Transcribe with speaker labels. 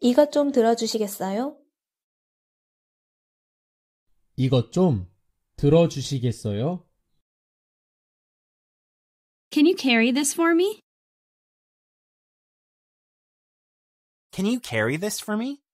Speaker 1: 이것 좀 들어주시겠어요?
Speaker 2: 이것 좀 들어주시겠어요?
Speaker 3: Can you carry this for me?
Speaker 4: Can you carry this for me?